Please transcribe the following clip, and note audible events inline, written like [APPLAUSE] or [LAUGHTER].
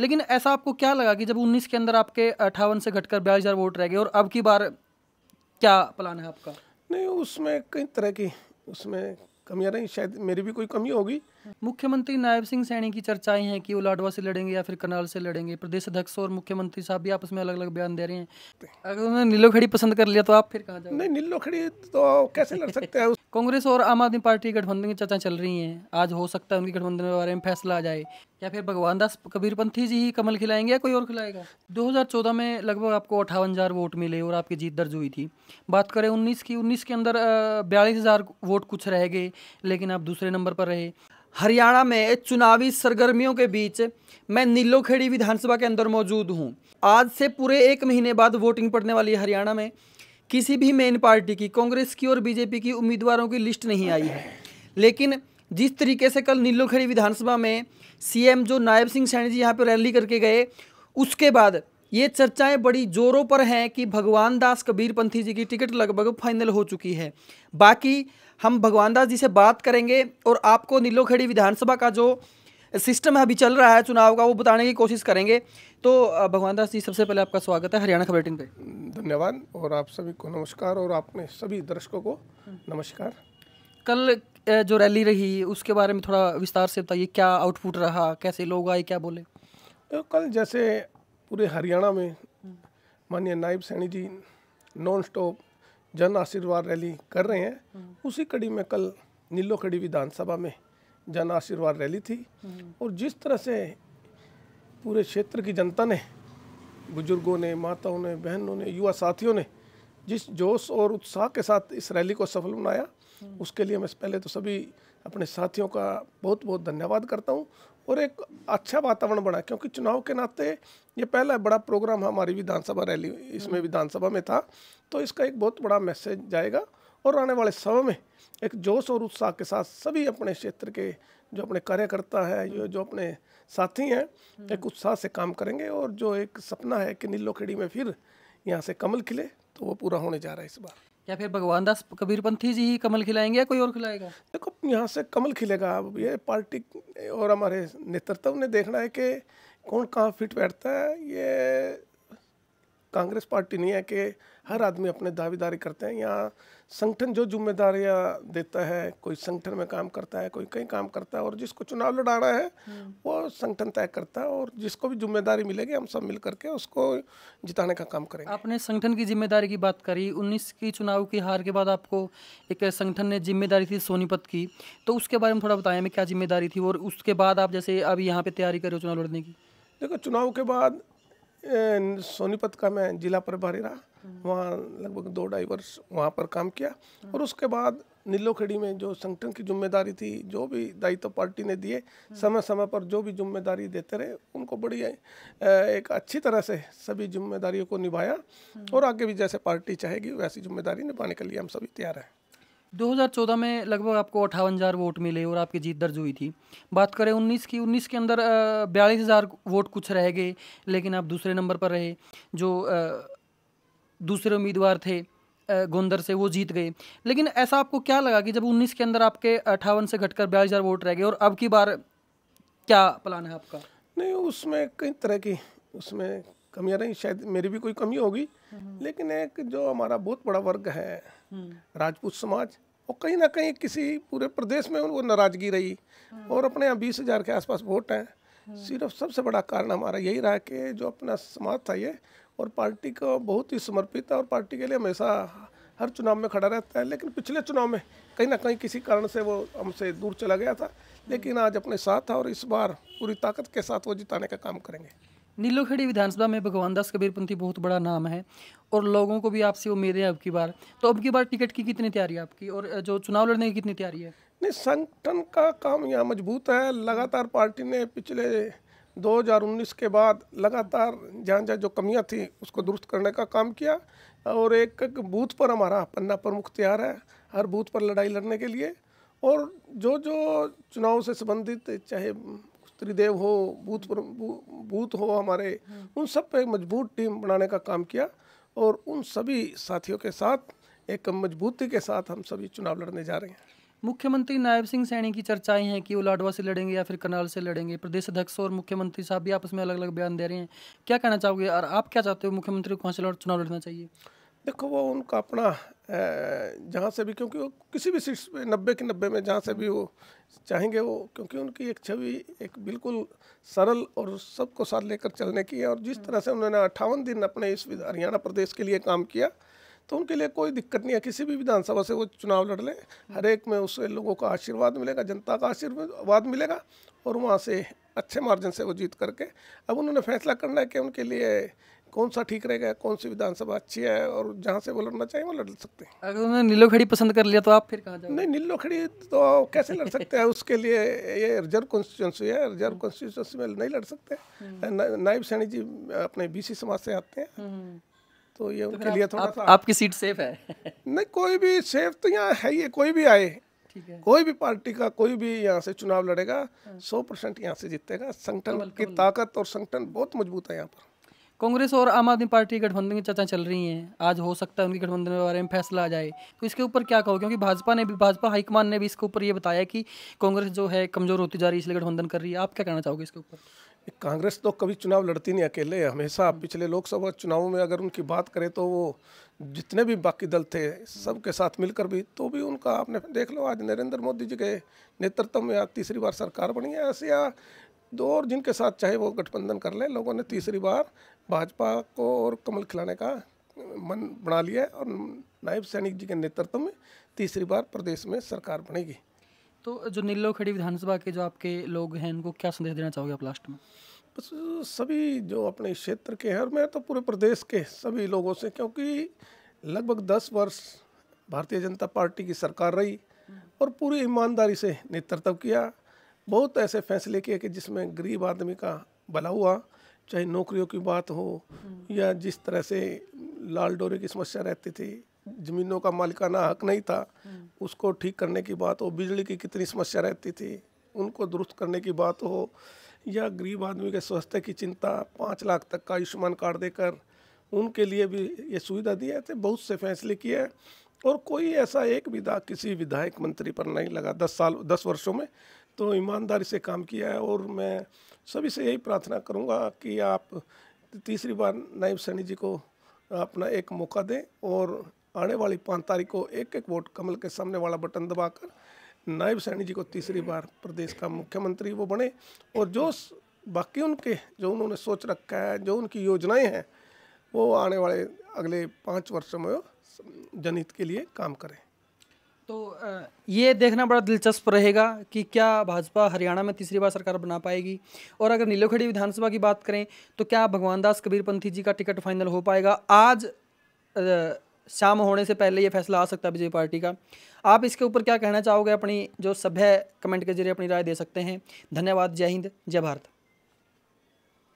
लेकिन ऐसा आपको क्या लगा कि जब उन्नीस के अंदर आपके अट्ठावन से घटकर बयालीस हज़ार वोट रह गए और अब की बार क्या प्लान है आपका नहीं उसमें कई तरह की उसमें कमियाँ रही शायद मेरी भी कोई कमी होगी मुख्यमंत्री नायब सिंह सैनी की चर्चाएं हैं कि वो लाडवा से लड़ेंगे या फिर करनाल से लड़ेंगे प्रदेश अध्यक्ष और मुख्यमंत्री साहब भी आपस में अलग अलग बयान दे रहे हैं अगर उन्होंने नीलो खड़ी पसंद कर लिया तो आप फिर कहा जाओ नहीं नीलो खड़ी तो कैसे लड़ सकते हैं [LAUGHS] कांग्रेस और आम आदमी पार्टी गठबंधन की चर्चा चल रही है आज हो सकता है उनके गठबंधन के बारे में फैसला आ जाए या फिर भगवान दास कबीरपंथी जी ही कमल खिलाएंगे या कोई और खिलाएगा 2014 में लगभग आपको अठावन हज़ार वोट मिले और आपकी जीत दर्ज हुई थी बात करें 19 की 19 के अंदर बयालीस हज़ार वोट कुछ रह गए लेकिन आप दूसरे नंबर पर रहे हरियाणा में चुनावी सरगर्मियों के बीच मैं नीलोखेड़ी विधानसभा के अंदर मौजूद हूँ आज से पूरे एक महीने बाद वोटिंग पड़ने वाली है हरियाणा में किसी भी मेन पार्टी की कांग्रेस की और बीजेपी की उम्मीदवारों की लिस्ट नहीं आई है लेकिन जिस तरीके से कल नीलोखेड़ी विधानसभा में सीएम जो नायब सिंह सैनी जी यहाँ पर रैली करके गए उसके बाद ये चर्चाएं बड़ी जोरों पर हैं कि भगवान दास कबीरपंथी जी की टिकट लगभग फाइनल हो चुकी है बाकी हम भगवान दास जी से बात करेंगे और आपको नीलोखेड़ी विधानसभा का जो सिस्टम अभी चल रहा है चुनाव का वो बताने की कोशिश करेंगे तो भगवान दास जी सबसे पहले आपका स्वागत है हरियाणा खबर पे धन्यवाद और आप सभी को नमस्कार और आपने सभी दर्शकों को नमस्कार कल जो रैली रही उसके बारे में थोड़ा विस्तार से बताइए क्या आउटपुट रहा कैसे लोग आए क्या बोले तो कल जैसे पूरे हरियाणा में माननीय नायब सैनी जी नॉन स्टॉप जन आशीर्वाद रैली कर रहे हैं उसी कड़ी में कल नीलो विधानसभा में जन आशीर्वाद रैली थी और जिस तरह से पूरे क्षेत्र की जनता ने बुजुर्गों ने माताओं ने बहनों ने युवा साथियों ने जिस जोश और उत्साह के साथ इस रैली को सफल बनाया उसके लिए मैं पहले तो सभी अपने साथियों का बहुत बहुत धन्यवाद करता हूँ और एक अच्छा वातावरण बना क्योंकि चुनाव के नाते ये पहला बड़ा प्रोग्राम हमारी विधानसभा रैली इसमें विधानसभा में था तो इसका एक बहुत बड़ा मैसेज जाएगा और आने वाले समय में एक जोश और उत्साह के साथ सभी अपने क्षेत्र के जो अपने कार्यकर्ता है जो जो अपने साथी हैं एक उत्साह से काम करेंगे और जो एक सपना है कि नीलो खेड़ी में फिर यहाँ से कमल खिले तो वो पूरा होने जा रहा है इस बार या फिर भगवान दास कबीरपंथी जी ही कमल खिलाएंगे या कोई और खिलाएगा देखो यहाँ से कमल खिलेगा अब ये पार्टी और हमारे नेतृत्व ने देखना है कि कौन कहाँ फिट बैठता है ये कांग्रेस पार्टी नहीं है कि हर आदमी अपने दावेदारी करते हैं यहाँ संगठन जो जिम्मेदारियाँ देता है कोई संगठन में काम करता है कोई कहीं काम करता है और जिसको चुनाव लड़ाना है वो संगठन तय करता है और जिसको भी जिम्मेदारी मिलेगी हम सब मिल करके उसको जिताने का काम करेंगे आपने संगठन की जिम्मेदारी की बात करी उन्नीस की चुनाव की हार के बाद आपको एक संगठन ने जिम्मेदारी थी सोनीपत की तो उसके बारे में थोड़ा बताया हमें क्या जिम्मेदारी थी और उसके बाद आप जैसे अब यहाँ पर तैयारी करें चुनाव लड़ने की देखो चुनाव के बाद सोनीपत का मैं जिला प्रभारी रहा वहाँ लगभग दो ढाई वर्ष वहाँ पर काम किया और उसके बाद नीलोखेड़ी में जो संगठन की जिम्मेदारी थी जो भी दायित्व पार्टी ने दिए समय समय पर जो भी जिम्मेदारी देते रहे उनको बड़ी एक अच्छी तरह से सभी जिम्मेदारियों को निभाया और आगे भी जैसे पार्टी चाहेगी वैसी जिम्मेदारी निभाने के लिए हम सभी तैयार हैं 2014 में लगभग आपको अठावन हज़ार वोट मिले और आपकी जीत दर्ज हुई थी बात करें 19 की 19 के अंदर बयालीस हज़ार वोट कुछ रह गए लेकिन आप दूसरे नंबर पर रहे जो दूसरे उम्मीदवार थे गोंदर से वो जीत गए लेकिन ऐसा आपको क्या लगा कि जब 19 के अंदर आपके अठावन से घटकर बयालीस हज़ार वोट रह गए और अब की बार क्या प्लान है आपका नहीं उसमें कई तरह की उसमें कमियाँ रहीं शायद मेरी भी कोई कमी होगी हम्म। लेकिन एक जो हमारा बहुत बड़ा वर्ग है हम्म। राजपूत समाज वो कहीं ना कहीं किसी पूरे प्रदेश में उनको नाराज़गी रही हम्म। और अपने यहाँ बीस हज़ार के आसपास वोट हैं सिर्फ सबसे बड़ा कारण हमारा यही रहा कि जो अपना समाज था ये और पार्टी को बहुत ही समर्पित था और पार्टी के लिए हमेशा हर चुनाव में खड़ा रहता है लेकिन पिछले चुनाव में कहीं ना कहीं किसी कारण से वो हमसे दूर चला गया था लेकिन आज अपने साथ था और इस बार पूरी ताकत के साथ वो जिताने का काम करेंगे नीलोखेड़ी विधानसभा में भगवान दास कबीरपंथी बहुत बड़ा नाम है और लोगों को भी आपसे उम्मीद है अब की बार तो अब की बार टिकट की कितनी तैयारी है आपकी और जो चुनाव लड़ने की कितनी तैयारी है नहीं संगठन का काम यहाँ मजबूत है लगातार पार्टी ने पिछले 2019 के बाद लगातार जहाँ जहाँ जो कमियाँ थी उसको दुरुस्त करने का काम किया और एक बूथ पर हमारा पन्ना प्रमुख तैयार है हर बूथ पर लड़ाई लड़ने के लिए और जो जो चुनाव से संबंधित चाहे त्रिदेव हो बूथ भूत बूथ हो हमारे हम्म। उन सब पे एक मजबूत टीम बनाने का काम किया और उन सभी साथियों के साथ एक मजबूती के साथ हम सभी चुनाव लड़ने जा रहे हैं मुख्यमंत्री नायब सिंह सैनी की चर्चाएं हैं कि वो लाडवा से लड़ेंगे या फिर करनाल से लड़ेंगे प्रदेश अध्यक्ष और मुख्यमंत्री साहब भी आपस में अलग अलग बयान दे रहे हैं क्या कहना चाहोगे और आप क्या चाहते हो मुख्यमंत्री को कहाँ से चुनाव लड़ना चाहिए देखो वो उनका अपना जहाँ से भी क्योंकि वो किसी भी सीट्स पे नब्बे के नब्बे में जहाँ से भी वो चाहेंगे वो क्योंकि उनकी एक छवि एक बिल्कुल सरल और सबको साथ लेकर चलने की है और जिस तरह से उन्होंने अट्ठावन दिन अपने इस हरियाणा प्रदेश के लिए काम किया तो उनके लिए कोई दिक्कत नहीं है किसी भी विधानसभा से वो चुनाव लड़ लें हर एक में उससे लोगों का आशीर्वाद मिलेगा जनता का आशीर्वाद मिलेगा और वहाँ से अच्छे मार्जिन से वो जीत करके अब उन्होंने फैसला करना है कि उनके लिए कौन सा ठीक रहेगा कौन सी विधानसभा अच्छी है और जहाँ से वो लड़ना चाहिए वो लड़ सकते हैं अगर उन्होंने नीलो खड़ी पसंद कर लिया तो आप फिर कहाँ नहीं नीलो खड़ी तो कैसे लड़ सकते हैं उसके लिए ये रिजर्व कॉन्स्टिट्यूंसी है रिजर्व कॉन्स्टिट्यूंसी में नहीं लड़ सकते हम्म। नायब सैनी जी अपने बीसी समाज से आते हैं हम्म। तो ये तो उनके लिए थोड़ा सा आपकी सीट सेफ है नहीं कोई भी सेफ तो यहाँ है ही कोई भी आए कोई भी पार्टी का कोई भी यहाँ से चुनाव लड़ेगा हाँ। सौ परसेंट यहाँ से जीतेगा संगठन की ताकत और संगठन बहुत मजबूत है यहाँ पर कांग्रेस और आम आदमी पार्टी गठबंधन की चर्चा चल रही हैं आज हो सकता है उनके गठबंधन के बारे में फैसला आ जाए तो इसके ऊपर क्या कहो क्योंकि भाजपा ने भी भाजपा हाईकमान ने भी इसके ऊपर ये बताया कि कांग्रेस जो है कमज़ोर होती जा रही है इसलिए गठबंधन कर रही है आप क्या कहना चाहोगे इसके ऊपर कांग्रेस तो कभी चुनाव लड़ती नहीं अकेले हमेशा पिछले लोकसभा चुनावों में अगर उनकी बात करें तो वो जितने भी बाकी दल थे सबके साथ मिलकर भी तो भी उनका आपने देख लो आज नरेंद्र मोदी जी के नेतृत्व में आज तीसरी बार सरकार बनी है ऐसे दो और जिनके साथ चाहे वो गठबंधन कर लें लोगों ने तीसरी बार भाजपा को और कमल खिलाने का मन बना लिया है और नायब सैनिक जी के नेतृत्व में तीसरी बार प्रदेश में सरकार बनेगी तो जो नीलो खड़ी विधानसभा के जो आपके लोग हैं इनको क्या संदेश देना चाहोगे आप लास्ट में बस सभी जो अपने क्षेत्र के हैं और मैं तो पूरे प्रदेश के सभी लोगों से क्योंकि लगभग दस वर्ष भारतीय जनता पार्टी की सरकार रही और पूरी ईमानदारी से नेतृत्व किया बहुत ऐसे फैसले किए कि जिसमें गरीब आदमी का भला हुआ चाहे नौकरियों की बात हो या जिस तरह से लाल डोरे की समस्या रहती थी ज़मीनों का मालिकाना हक नहीं था उसको ठीक करने की बात हो बिजली की कितनी समस्या रहती थी उनको दुरुस्त करने की बात हो या गरीब आदमी के स्वास्थ्य की चिंता पाँच लाख तक का आयुष्मान कार्ड देकर उनके लिए भी ये सुविधा दी है तो बहुत से फैसले किए हैं और कोई ऐसा एक विधा किसी विधायक मंत्री पर नहीं लगा दस साल दस वर्षों में तो ईमानदारी से काम किया है और मैं सभी से यही प्रार्थना करूँगा कि आप तीसरी बार नायब सैनी जी को अपना एक मौका दें और आने वाली पाँच तारीख को एक एक वोट कमल के सामने वाला बटन दबाकर नायब सैनी जी को तीसरी बार प्रदेश का मुख्यमंत्री वो बने और जो बाकी उनके जो उन्होंने सोच रखा है जो उनकी योजनाएं हैं वो आने वाले अगले पाँच वर्षों में जनहित के लिए काम करें तो ये देखना बड़ा दिलचस्प रहेगा कि क्या भाजपा हरियाणा में तीसरी बार सरकार बना पाएगी और अगर नीलोखड़ी विधानसभा की बात करें तो क्या भगवान दास कबीरपंथी जी का टिकट फाइनल हो पाएगा आज शाम होने से पहले ये फैसला आ सकता है बीजेपी पार्टी का आप इसके ऊपर क्या कहना चाहोगे अपनी जो सभ्य कमेंट के जरिए अपनी राय दे सकते हैं धन्यवाद जय हिंद जय भारत